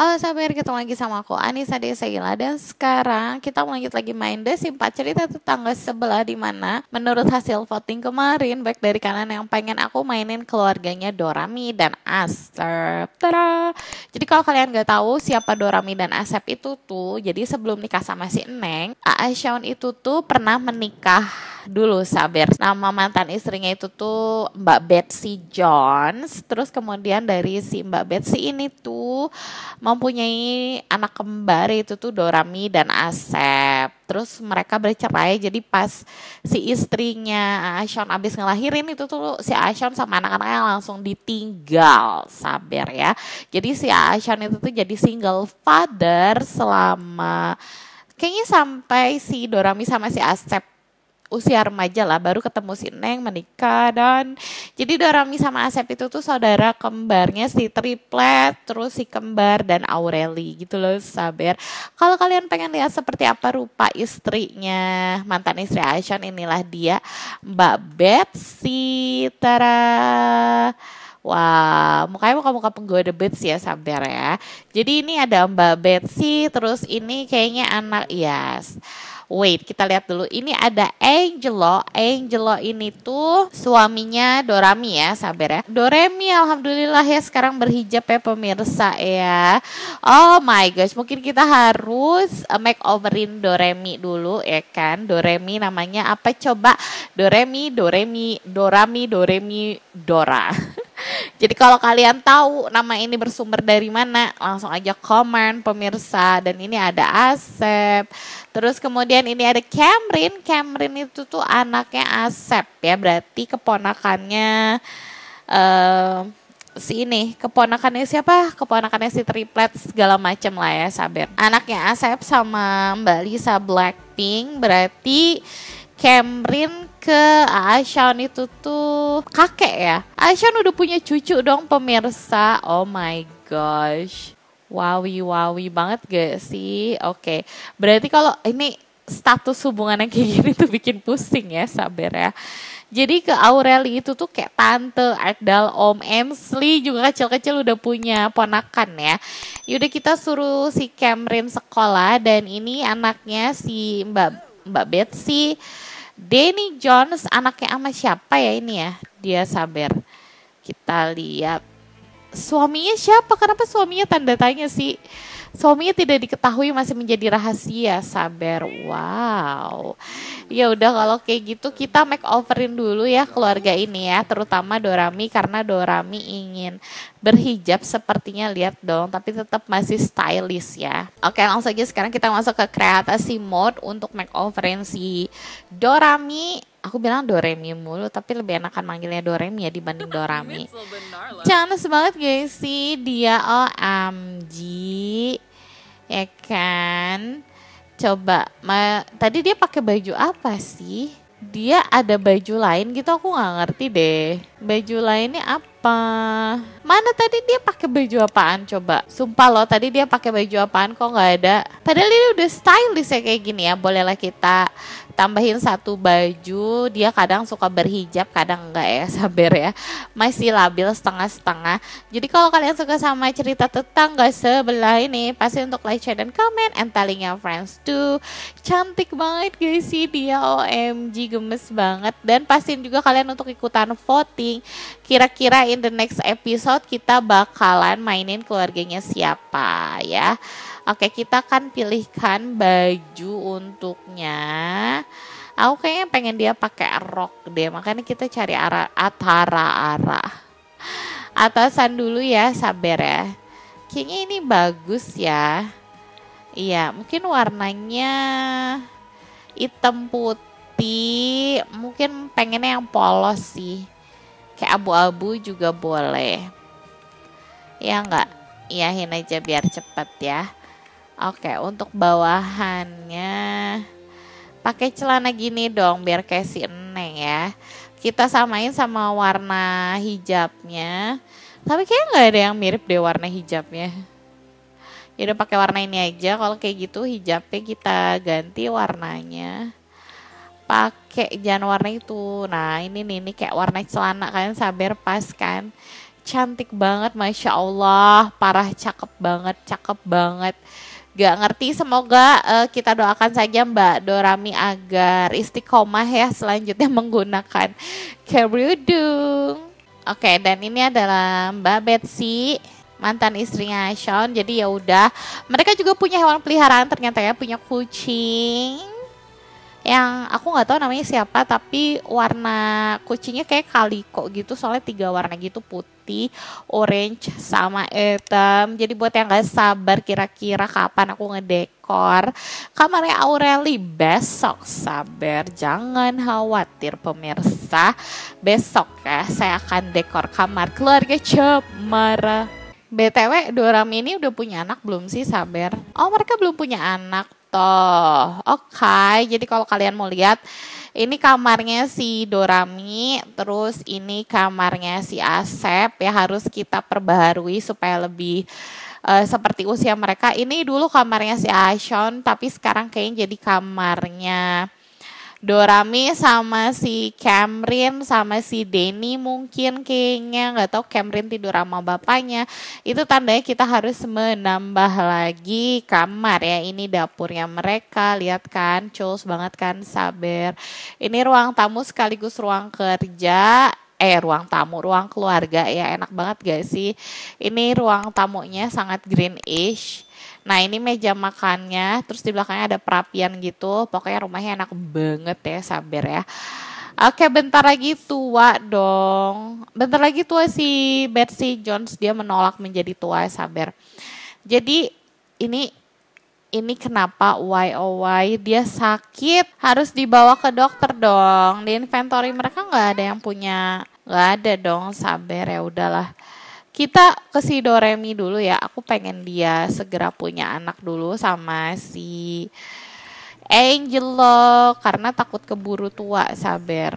Halo sahabat, ketemu lagi sama aku Anissa Desaila dan sekarang kita lanjut lagi main Desi 4 cerita tetangga sebelah di mana menurut hasil voting kemarin baik dari kanan yang pengen aku mainin keluarganya Dorami dan Asep. Tada! Jadi kalau kalian gak tahu siapa Dorami dan Asep itu tuh, jadi sebelum nikah sama si Neng, Aasyaun itu tuh pernah menikah dulu Saber. Nama mantan istrinya itu tuh Mbak Betsy Jones. Terus kemudian dari si Mbak Betsy ini tuh mempunyai anak kembar itu tuh Dorami dan Asep. Terus mereka bercerai. Jadi pas si istrinya Ashon abis ngelahirin itu tuh si Ashon sama anak-anaknya langsung ditinggal Saber ya. Jadi si Ashon itu tuh jadi single father selama kayaknya sampai si Dorami sama si Asep usia remaja lah baru ketemu si Neng menikah dan jadi Dorami sama Asep itu tuh saudara kembarnya si triplet terus si kembar dan Aureli gitu loh sabar kalau kalian pengen lihat seperti apa rupa istrinya mantan istri Aisyah inilah dia Mbak Betsy Tara Wah, wow, mukanya muka-muka penggoda Betsy ya sabar ya. Jadi ini ada Mbak Betsy, terus ini kayaknya anak yes. Wait, kita lihat dulu. Ini ada Angelo. Angelo ini tuh suaminya Dorami ya, sabar ya. Doremi alhamdulillah ya sekarang berhijab ya pemirsa ya. Oh my gosh, mungkin kita harus eh, makeoverin Doremi dulu ya kan. Doremi namanya apa coba? Doremi, Doremi, Dorami, Doremi, Dora. Jadi kalau kalian tahu nama ini bersumber dari mana, langsung aja komen pemirsa. Dan ini ada Asep, Terus kemudian ini ada Cameron. Cameron itu tuh anaknya Asep ya, berarti keponakannya uh, si ini keponakannya siapa keponakannya si triplet segala macam lah ya Saber anaknya Asep sama Mbak Lisa Blackpink berarti Cameron ke Aishan itu tuh kakek ya Aishan udah punya cucu dong pemirsa oh my gosh Wawi wawi banget gak sih? Oke, okay. berarti kalau ini status hubungannya kayak gini tuh bikin pusing ya, sabar ya. Jadi ke Aureli itu tuh kayak tante, Ardal, Om Emsli juga kecil-kecil udah punya ponakan ya. Yaudah kita suruh si Cameron sekolah dan ini anaknya si Mbak Mbak Betsy. Denny Jones anaknya sama siapa ya ini ya? Dia sabar. Kita lihat suaminya siapa? Kenapa suaminya tanda tanya sih? Suaminya tidak diketahui masih menjadi rahasia. Sabar. Wow. Ya udah kalau kayak gitu kita make overin dulu ya keluarga ini ya, terutama Dorami karena Dorami ingin berhijab sepertinya lihat dong, tapi tetap masih stylish ya. Oke, langsung aja sekarang kita masuk ke kreatasi mode untuk make overin si Dorami aku bilang Doremi mulu tapi lebih enakan manggilnya Doremi ya dibanding Dorami. Cantik banget guys sih dia OMG oh, ya kan. Coba ma tadi dia pakai baju apa sih? Dia ada baju lain gitu aku nggak ngerti deh. Baju lainnya apa? Mana tadi dia pakai baju apaan coba? Sumpah loh tadi dia pakai baju apaan kok nggak ada? Padahal ini udah stylish ya kayak gini ya. Bolehlah kita tambahin satu baju. Dia kadang suka berhijab, kadang enggak ya. Sabar ya. Masih labil setengah-setengah. Jadi kalau kalian suka sama cerita tentang guys sebelah ini, pasti untuk like, share, dan comment and telling your friends too. Cantik banget guys sih dia. OMG gemes banget. Dan pastiin juga kalian untuk ikutan voting Kira-kira in the next episode kita bakalan mainin keluarganya siapa ya. Oke, kita akan pilihkan baju untuknya. Aku kayaknya pengen dia pakai rok deh, makanya kita cari arah atara arah Atasan dulu ya, sabar ya. Kayaknya ini bagus ya. Iya, mungkin warnanya hitam putih, mungkin pengennya yang polos sih pakai abu-abu juga boleh ya enggak iyahin aja biar cepet ya oke untuk bawahannya pakai celana gini dong biar kayak si Eneng ya kita samain sama warna hijabnya tapi kayak nggak ada yang mirip deh warna hijabnya ya udah pakai warna ini aja kalau kayak gitu hijabnya kita ganti warnanya pakai jangan warna itu nah ini nih ini kayak warna celana kalian sabar pas kan cantik banget masya Allah parah cakep banget cakep banget gak ngerti semoga uh, kita doakan saja Mbak Dorami agar istiqomah ya selanjutnya menggunakan kerudung oke okay, dan ini adalah Mbak Betsy mantan istrinya Sean jadi ya udah mereka juga punya hewan peliharaan ternyata ya punya kucing yang aku nggak tahu namanya siapa tapi warna kucingnya kayak kaliko gitu soalnya tiga warna gitu putih orange sama hitam jadi buat yang nggak sabar kira-kira kapan aku ngedekor kamarnya Aureli besok sabar jangan khawatir pemirsa besok ya saya akan dekor kamar keluarga Cemara BTW Doram ini udah punya anak belum sih sabar Oh mereka belum punya anak gitu. Oke, okay, jadi kalau kalian mau lihat ini kamarnya si Dorami, terus ini kamarnya si Asep ya harus kita perbaharui supaya lebih uh, seperti usia mereka. Ini dulu kamarnya si Ashon, tapi sekarang kayaknya jadi kamarnya Dorami sama si Camryn sama si Denny mungkin kayaknya nggak tahu Camryn tidur sama bapaknya itu tandanya kita harus menambah lagi kamar ya ini dapurnya mereka lihat kan cus banget kan sabar ini ruang tamu sekaligus ruang kerja eh ruang tamu, ruang keluarga ya enak banget gak sih? Ini ruang tamunya sangat greenish Nah ini meja makannya, terus di belakangnya ada perapian gitu. Pokoknya rumahnya enak banget ya, sabar ya. Oke bentar lagi tua dong. Bentar lagi tua si Betsy Jones, dia menolak menjadi tua, sabar. Jadi ini ini kenapa why oh why dia sakit harus dibawa ke dokter dong di inventory mereka nggak ada yang punya nggak ada dong sabar ya udahlah kita ke si Doremi dulu ya. Aku pengen dia segera punya anak dulu sama si Angelo karena takut keburu tua sabar.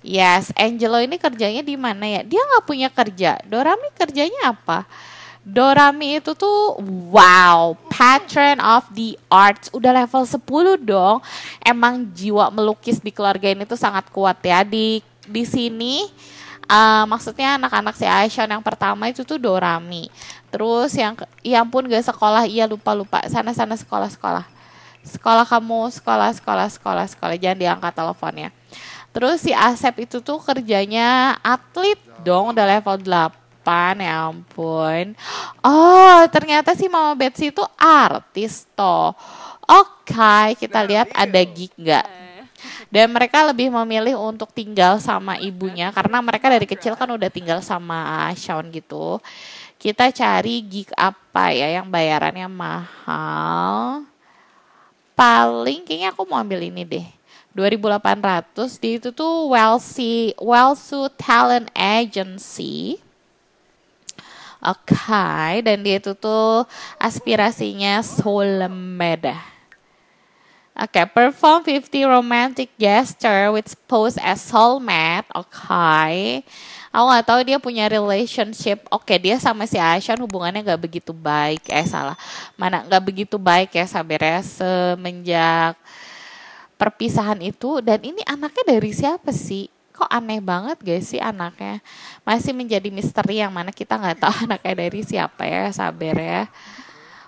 Yes, Angelo ini kerjanya di mana ya? Dia nggak punya kerja. Dorami kerjanya apa? Dorami itu tuh wow, patron of the arts. Udah level 10 dong. Emang jiwa melukis di keluarga ini tuh sangat kuat ya. Di di sini uh, maksudnya anak-anak si Aishon yang pertama itu tuh Dorami terus yang yang pun gak sekolah iya lupa lupa sana sana sekolah sekolah sekolah kamu sekolah sekolah sekolah sekolah jangan diangkat teleponnya terus si Asep itu tuh kerjanya atlet dong udah level 8 ya ampun oh ternyata si mama Betsy itu artis toh oke okay, kita nah, lihat iya ada gig nggak iya dan mereka lebih memilih untuk tinggal sama ibunya karena mereka dari kecil kan udah tinggal sama Sean gitu kita cari gig apa ya yang bayarannya mahal paling kayaknya aku mau ambil ini deh 2800 di itu tuh Welsi Welsu Talent Agency Oke, okay, dan dia itu tuh aspirasinya Solemeda. Okay, perform 50 romantic gesture with pose as soulmate. Okay. Aku gak tahu dia punya relationship. Oke, okay, dia sama si Aisyah hubungannya gak begitu baik. Eh salah, mana gak begitu baik ya ya semenjak perpisahan itu. Dan ini anaknya dari siapa sih? Kok aneh banget guys sih anaknya? Masih menjadi misteri yang mana kita gak tahu anaknya dari siapa ya Saber ya.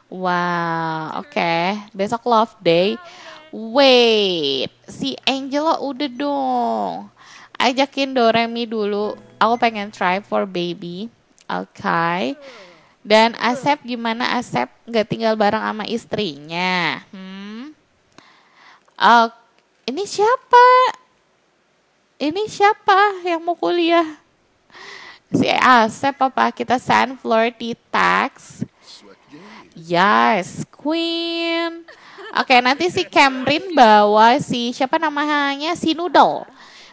Wow, oke. Okay. Besok love day. Wait, si Angelo udah dong. Ajakin Doremi dulu. Aku pengen try for baby. Oke. Okay. Dan Asep gimana Asep nggak tinggal bareng sama istrinya? Hmm. Oh, ini siapa? Ini siapa yang mau kuliah? Si Asep apa kita send floor tax? Yes, Queen. Oke, nanti si Camrin bawa si siapa namanya si Noodle.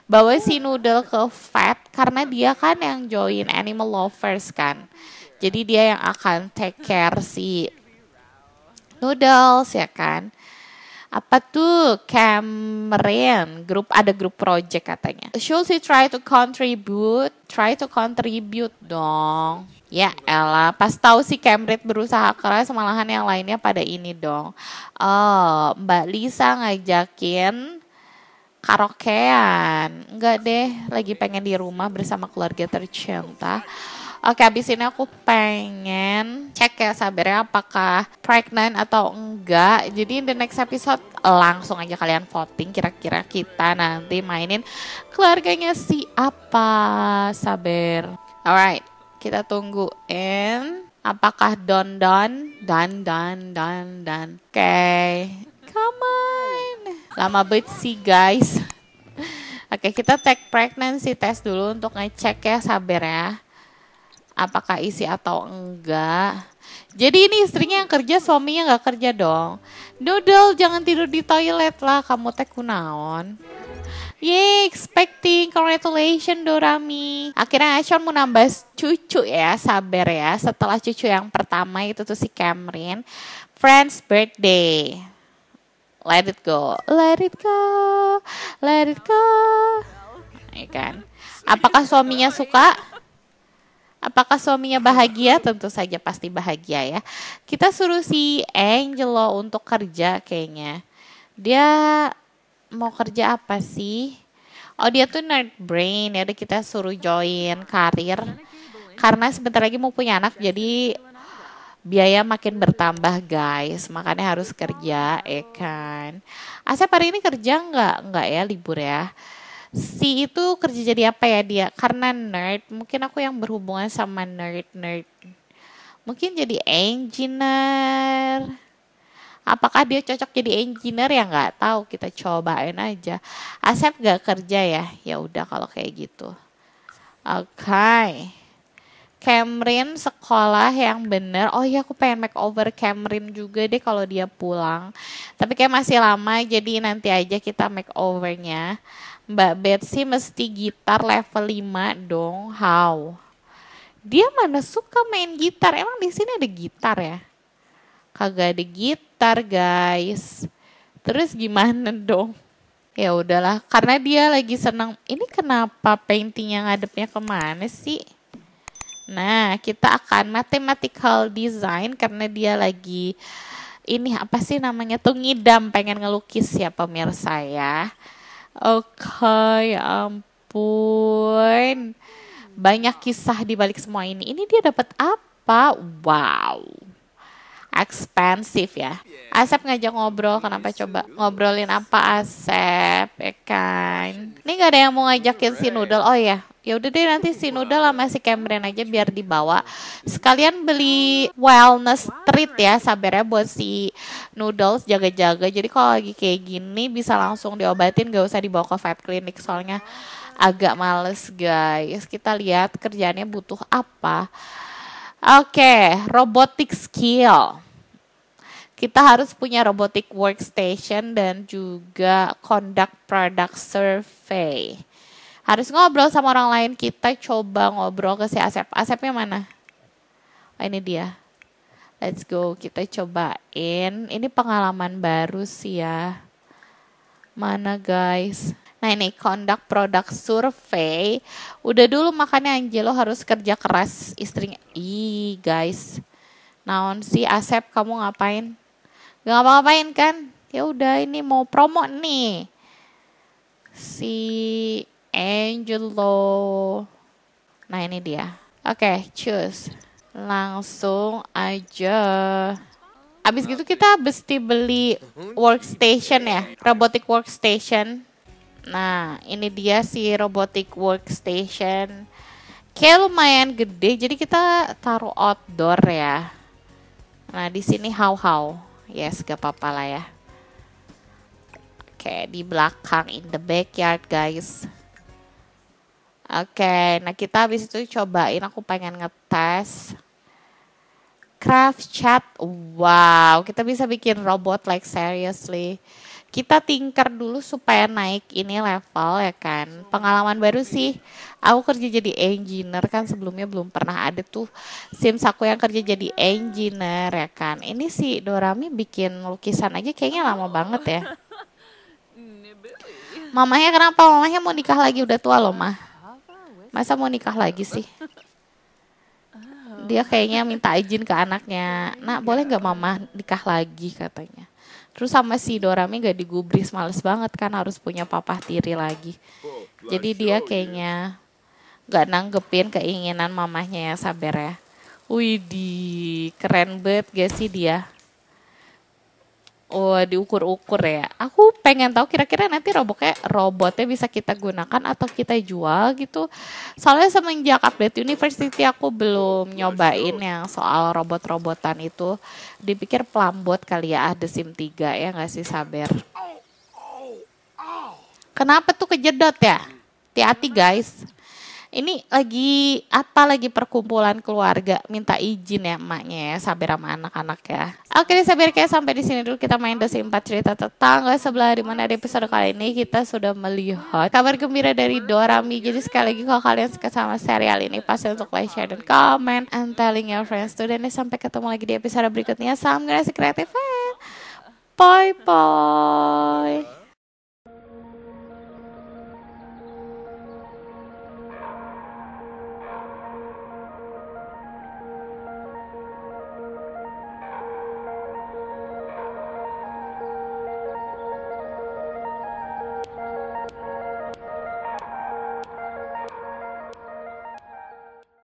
Bawa si Noodle ke Fat karena dia kan yang join Animal Lovers kan. Jadi dia yang akan take care si Noodles ya kan. Apa tuh Camrin grup ada grup project katanya. Should she try to contribute? Try to contribute dong. Ya Ella, pas tahu si Cambridge berusaha keras malahan yang lainnya pada ini dong. Oh, Mbak Lisa ngajakin karaokean. Enggak deh, lagi pengen di rumah bersama keluarga tercinta. Oke, abis ini aku pengen cek ya sabarnya apakah pregnant atau enggak. Jadi in the next episode langsung aja kalian voting kira-kira kita nanti mainin keluarganya siapa, sabar. Alright, kita tunggu and apakah don don dan dan dan dan. Oke. Okay. Come on. Lama banget sih guys. Oke, okay, kita take pregnancy test dulu untuk ngecek ya, sabar ya. Apakah isi atau enggak. Jadi ini istrinya yang kerja, suaminya nggak kerja dong. Doodle, jangan tidur di toilet lah, kamu teh kunaon. Yeay, expecting. Congratulations Dorami. Akhirnya Ashon mau nambah cucu ya, sabar ya. Setelah cucu yang pertama itu tuh si Cameron. Friends birthday. Let it go. Let it go. Let it go. Ikan. Iya Apakah suaminya suka? Apakah suaminya bahagia? Tentu saja pasti bahagia ya. Kita suruh si Angelo untuk kerja kayaknya. Dia mau kerja apa sih? Oh dia tuh nerd brain, ya kita suruh join karir karena sebentar lagi mau punya anak jadi biaya makin bertambah guys makanya harus kerja ya kan Asep hari ini kerja nggak nggak ya libur ya si itu kerja jadi apa ya dia karena nerd mungkin aku yang berhubungan sama nerd nerd mungkin jadi engineer apakah dia cocok jadi engineer ya nggak tahu kita cobain aja Asep nggak kerja ya ya udah kalau kayak gitu oke okay. Cameron sekolah yang bener oh iya aku pengen makeover Cameron juga deh kalau dia pulang tapi kayak masih lama jadi nanti aja kita makeovernya Mbak Betsy mesti gitar level 5 dong how dia mana suka main gitar emang di sini ada gitar ya kagak ada gitar daftar guys terus gimana dong ya udahlah karena dia lagi senang ini kenapa painting yang ngadepnya kemana sih nah kita akan mathematical design karena dia lagi ini apa sih namanya tuh ngidam pengen ngelukis ya pemirsa ya oke okay, ya ampun banyak kisah di balik semua ini ini dia dapat apa wow ekspansif ya. Asep ngajak ngobrol, kenapa coba ngobrolin apa Asep, ya kan? Ini gak ada yang mau ngajakin si Noodle, oh ya, ya udah deh nanti si Noodle sama si Cameron aja biar dibawa. Sekalian beli wellness treat ya, sabarnya buat si Noodles jaga-jaga. Jadi kalau lagi kayak gini bisa langsung diobatin, gak usah dibawa ke vet clinic soalnya agak males guys. Kita lihat kerjanya butuh apa. Oke, okay, robotic skill kita harus punya robotic workstation dan juga conduct product survey. Harus ngobrol sama orang lain, kita coba ngobrol ke si Asep. Asepnya mana? Oh, ini dia. Let's go, kita cobain. Ini pengalaman baru sih ya. Mana guys? Nah ini conduct product survey. Udah dulu makanya Angelo harus kerja keras istrinya. Ih guys. Naon si Asep kamu ngapain? Gak ngapa-ngapain kan? Ya udah ini mau promo nih. Si Angelo. Nah ini dia. Oke, okay, choose. Langsung aja. Abis gitu kita mesti beli workstation ya. Robotic workstation. Nah, ini dia si robotic workstation. Kayak lumayan gede, jadi kita taruh outdoor ya. Nah, di sini how-how yes gak apa-apa lah ya oke okay, di belakang in the backyard guys oke okay, nah kita habis itu cobain aku pengen ngetes craft chat wow kita bisa bikin robot like seriously kita tingkar dulu supaya naik ini level ya kan. Pengalaman baru sih. Aku kerja jadi engineer kan sebelumnya belum pernah ada tuh sims aku yang kerja jadi engineer ya kan. Ini si Dorami bikin lukisan aja kayaknya lama banget ya. Mamanya kenapa? Mamanya mau nikah lagi udah tua loh mah. Masa mau nikah lagi sih? Dia kayaknya minta izin ke anaknya. Nak boleh nggak mama nikah lagi katanya. Terus sama si Dorami gak digubris, males banget kan harus punya papa tiri lagi. Oh, Jadi dia gitu ya? kayaknya gak nanggepin keinginan mamahnya ya Saber ya. Widih, keren banget gak sih dia? oh, diukur-ukur ya. Aku pengen tahu kira-kira nanti robotnya robotnya bisa kita gunakan atau kita jual gitu. Soalnya semenjak update university aku belum nyobain yang soal robot-robotan itu. Dipikir pelambot kali ya ada The Sim 3 ya nggak sih sabar. Kenapa tuh kejedot ya? Hati-hati guys ini lagi apa lagi perkumpulan keluarga minta izin ya emaknya ya Sabir sama anak-anak ya oke deh Sabir kayak sampai di sini dulu kita main dosi empat cerita tetangga sebelah di mana di episode kali ini kita sudah melihat kabar gembira dari Dorami jadi sekali lagi kalau kalian suka sama serial ini pasti untuk like share dan comment and telling your friends tuh dan ya, sampai ketemu lagi di episode berikutnya salam generasi kreatif ya. bye bye